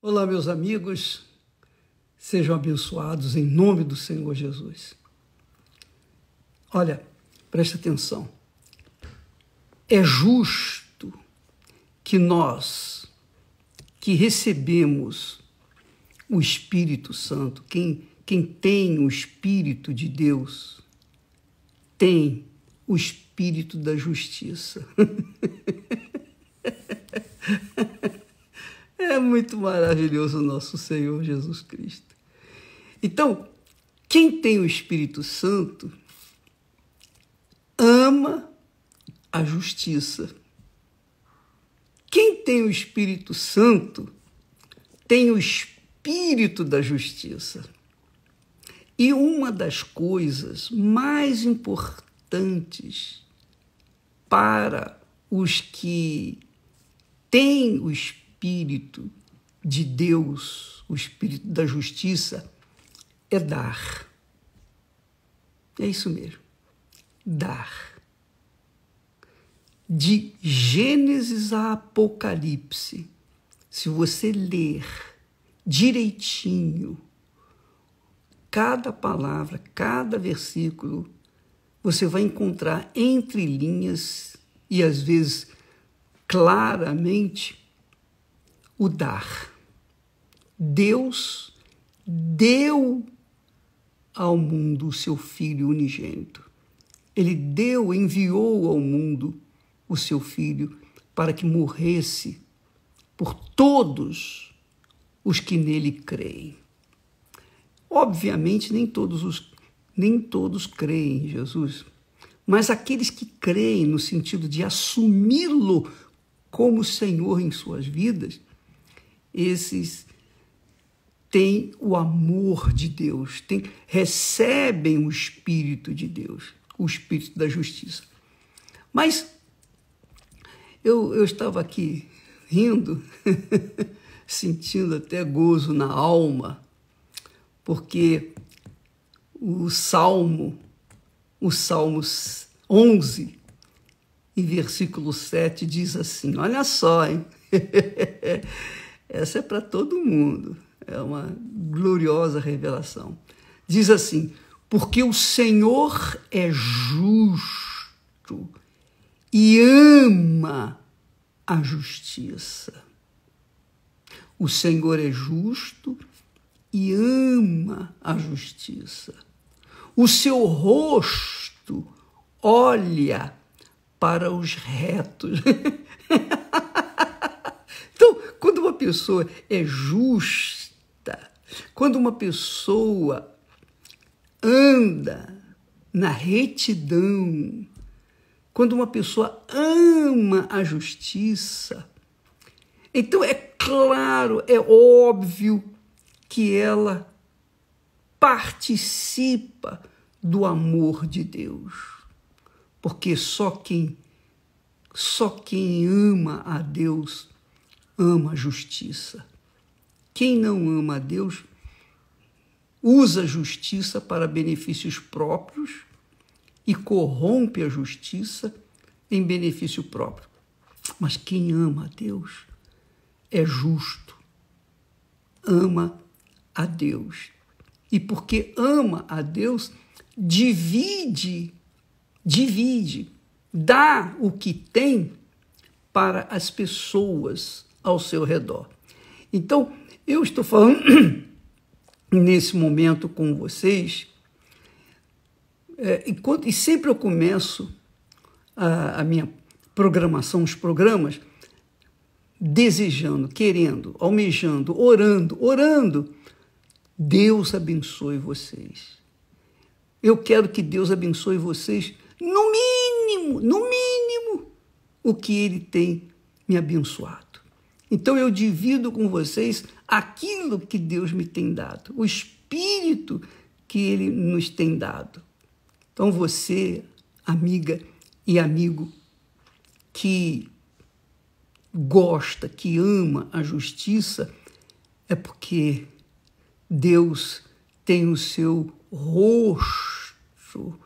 Olá, meus amigos, sejam abençoados em nome do Senhor Jesus. Olha, preste atenção. É justo que nós que recebemos o Espírito Santo, quem, quem tem o Espírito de Deus, tem o Espírito da Justiça. É muito maravilhoso o nosso Senhor Jesus Cristo. Então, quem tem o Espírito Santo ama a justiça. Quem tem o Espírito Santo tem o espírito da justiça. E uma das coisas mais importantes para os que têm o espírito Espírito de Deus, o Espírito da justiça, é dar. É isso mesmo. Dar. De Gênesis a Apocalipse, se você ler direitinho cada palavra, cada versículo, você vai encontrar entre linhas e às vezes claramente o dar. Deus deu ao mundo o seu Filho unigênito. Ele deu, enviou ao mundo o seu Filho para que morresse por todos os que nele creem. Obviamente, nem todos, os, nem todos creem em Jesus, mas aqueles que creem no sentido de assumi-lo como Senhor em suas vidas esses têm o amor de Deus, têm, recebem o Espírito de Deus, o Espírito da justiça. Mas eu, eu estava aqui rindo, sentindo até gozo na alma, porque o Salmo, o Salmo 11, e versículo 7 diz assim: olha só, hein? Essa é para todo mundo. É uma gloriosa revelação. Diz assim: porque o Senhor é justo e ama a justiça. O Senhor é justo e ama a justiça. O seu rosto olha para os retos. pessoa é justa, quando uma pessoa anda na retidão, quando uma pessoa ama a justiça, então é claro, é óbvio que ela participa do amor de Deus. Porque só quem só quem ama a Deus ama a justiça. Quem não ama a Deus usa a justiça para benefícios próprios e corrompe a justiça em benefício próprio. Mas quem ama a Deus é justo, ama a Deus. E porque ama a Deus, divide, divide, dá o que tem para as pessoas ao seu redor. Então, eu estou falando nesse momento com vocês, é, enquanto, e sempre eu começo a, a minha programação, os programas, desejando, querendo, almejando, orando, orando. Deus abençoe vocês. Eu quero que Deus abençoe vocês, no mínimo, no mínimo, o que Ele tem me abençoado. Então eu divido com vocês aquilo que Deus me tem dado, o espírito que ele nos tem dado. Então você, amiga e amigo que gosta, que ama a justiça, é porque Deus tem o seu rosto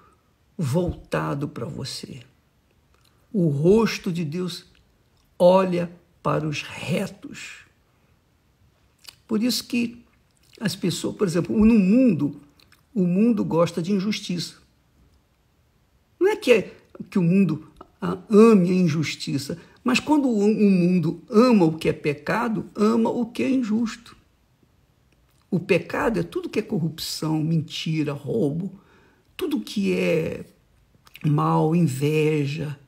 voltado para você. O rosto de Deus olha para os retos. Por isso que as pessoas, por exemplo, no mundo, o mundo gosta de injustiça. Não é que, é, que o mundo ah, ame a injustiça, mas quando o mundo ama o que é pecado, ama o que é injusto. O pecado é tudo que é corrupção, mentira, roubo, tudo que é mal, inveja,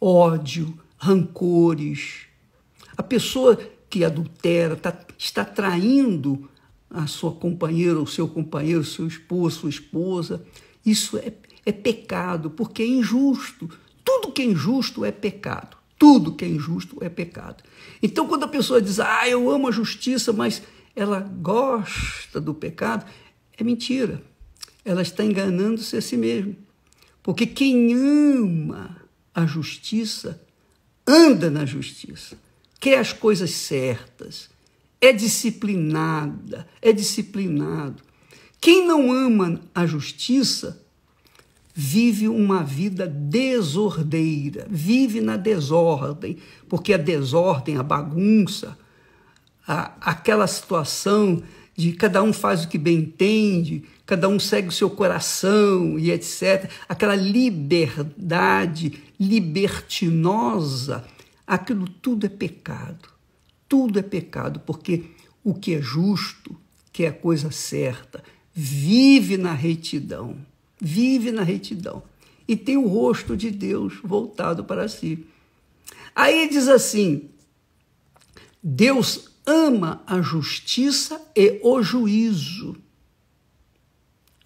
ódio, rancores, a pessoa que adultera tá, está traindo a sua companheira, o seu companheiro, o seu esposo, sua esposa. Isso é, é pecado, porque é injusto. Tudo que é injusto é pecado. Tudo que é injusto é pecado. Então, quando a pessoa diz, ah, eu amo a justiça, mas ela gosta do pecado, é mentira. Ela está enganando-se a si mesma. Porque quem ama a justiça anda na justiça quer as coisas certas, é disciplinada, é disciplinado. Quem não ama a justiça vive uma vida desordeira, vive na desordem, porque a desordem, a bagunça, a, aquela situação de cada um faz o que bem entende, cada um segue o seu coração e etc. Aquela liberdade libertinosa aquilo tudo é pecado. Tudo é pecado, porque o que é justo, que é a coisa certa, vive na retidão. Vive na retidão. E tem o rosto de Deus voltado para si. Aí diz assim: Deus ama a justiça e o juízo.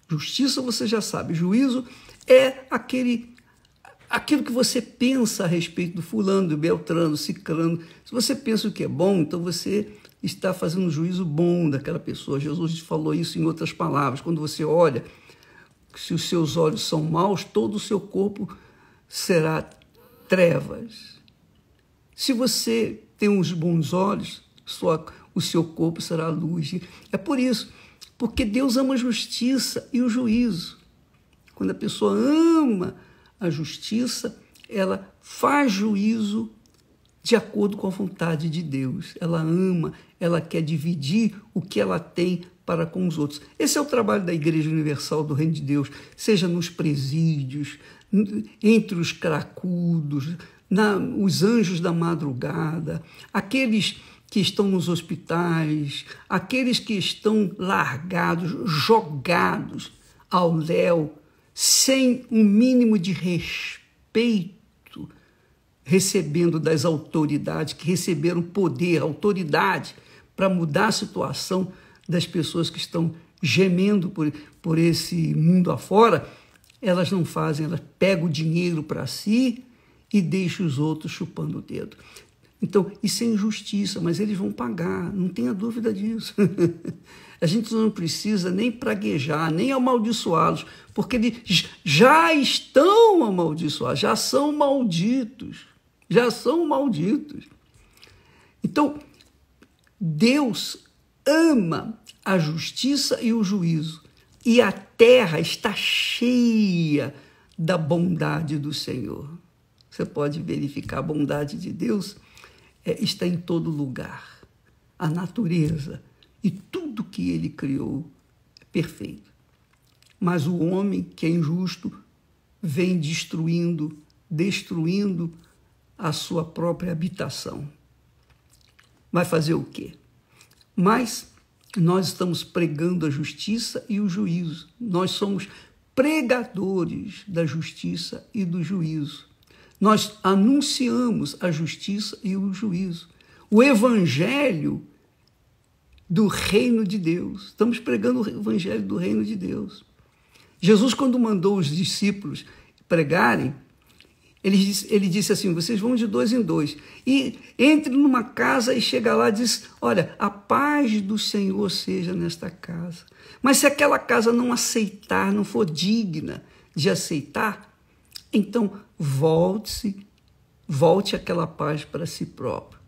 Justiça você já sabe, juízo é aquele aquilo que você pensa a respeito do fulano, do beltrano, do ciclano. Se você pensa o que é bom, então você está fazendo um juízo bom daquela pessoa. Jesus falou isso em outras palavras. Quando você olha, se os seus olhos são maus, todo o seu corpo será trevas. Se você tem uns bons olhos, sua, o seu corpo será luz. É por isso, porque Deus ama a justiça e o juízo. Quando a pessoa ama a justiça, ela faz juízo de acordo com a vontade de Deus. Ela ama, ela quer dividir o que ela tem para com os outros. Esse é o trabalho da Igreja Universal do Reino de Deus, seja nos presídios, entre os cracudos, na, os anjos da madrugada, aqueles que estão nos hospitais, aqueles que estão largados, jogados ao léu sem um mínimo de respeito, recebendo das autoridades que receberam poder, autoridade, para mudar a situação das pessoas que estão gemendo por, por esse mundo afora, elas não fazem, elas pegam o dinheiro para si e deixam os outros chupando o dedo. Então, isso é injustiça, mas eles vão pagar, não tenha dúvida disso. A gente não precisa nem praguejar, nem amaldiçoá-los, porque eles já estão amaldiçoados, já são malditos. Já são malditos. Então, Deus ama a justiça e o juízo, e a terra está cheia da bondade do Senhor. Você pode verificar a bondade de Deus, é, está em todo lugar. A natureza, e tudo que ele criou é perfeito. Mas o homem, que é injusto, vem destruindo, destruindo a sua própria habitação. Vai fazer o quê? Mas nós estamos pregando a justiça e o juízo. Nós somos pregadores da justiça e do juízo. Nós anunciamos a justiça e o juízo. O evangelho do reino de Deus. Estamos pregando o evangelho do reino de Deus. Jesus, quando mandou os discípulos pregarem, ele disse, ele disse assim: vocês vão de dois em dois. E entre numa casa e chega lá e diz: Olha, a paz do Senhor seja nesta casa. Mas se aquela casa não aceitar, não for digna de aceitar, então volte-se, volte aquela paz para si próprio.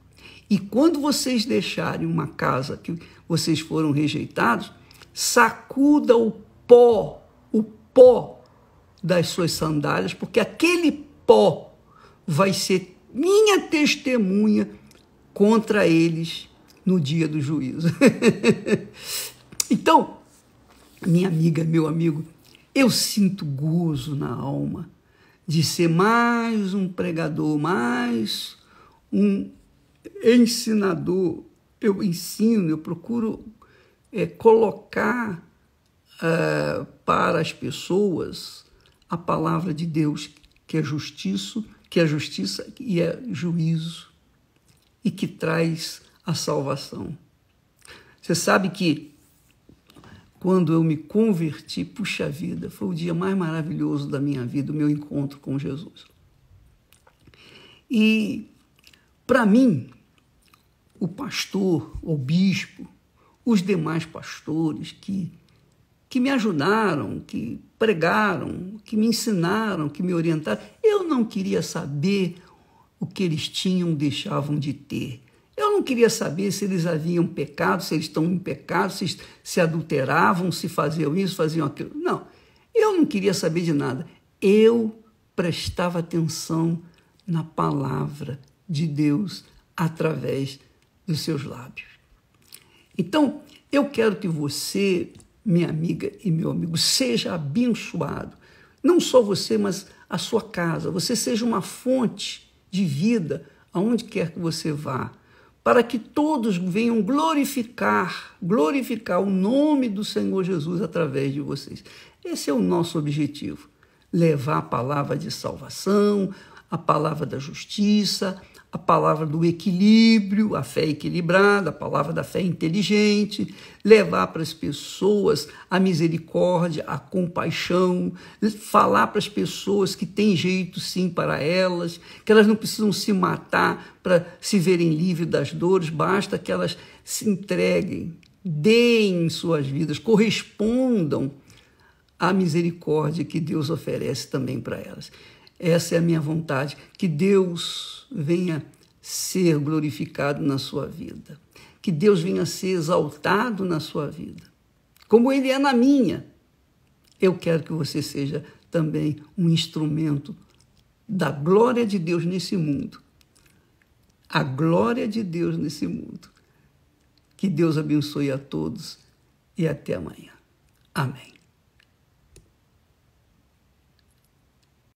E quando vocês deixarem uma casa que vocês foram rejeitados, sacuda o pó, o pó das suas sandálias, porque aquele pó vai ser minha testemunha contra eles no dia do juízo. então, minha amiga, meu amigo, eu sinto gozo na alma de ser mais um pregador, mais um ensinador, eu ensino, eu procuro é, colocar uh, para as pessoas a palavra de Deus, que é justiça, que é justiça e é juízo, e que traz a salvação. Você sabe que quando eu me converti, puxa vida, foi o dia mais maravilhoso da minha vida, o meu encontro com Jesus. E para mim, o pastor, o bispo, os demais pastores que, que me ajudaram, que pregaram, que me ensinaram, que me orientaram, eu não queria saber o que eles tinham, deixavam de ter. Eu não queria saber se eles haviam pecado, se eles estão em pecado, se, se adulteravam, se faziam isso, faziam aquilo. Não, eu não queria saber de nada. Eu prestava atenção na palavra de Deus através dos seus lábios. Então, eu quero que você, minha amiga e meu amigo, seja abençoado. Não só você, mas a sua casa. Você seja uma fonte de vida aonde quer que você vá, para que todos venham glorificar, glorificar o nome do Senhor Jesus através de vocês. Esse é o nosso objetivo: levar a palavra de salvação, a palavra da justiça, a palavra do equilíbrio, a fé equilibrada, a palavra da fé inteligente, levar para as pessoas a misericórdia, a compaixão, falar para as pessoas que tem jeito sim para elas, que elas não precisam se matar para se verem livres das dores, basta que elas se entreguem, deem suas vidas, correspondam à misericórdia que Deus oferece também para elas. Essa é a minha vontade, que Deus venha ser glorificado na sua vida, que Deus venha ser exaltado na sua vida, como Ele é na minha. Eu quero que você seja também um instrumento da glória de Deus nesse mundo. A glória de Deus nesse mundo. Que Deus abençoe a todos e até amanhã. Amém.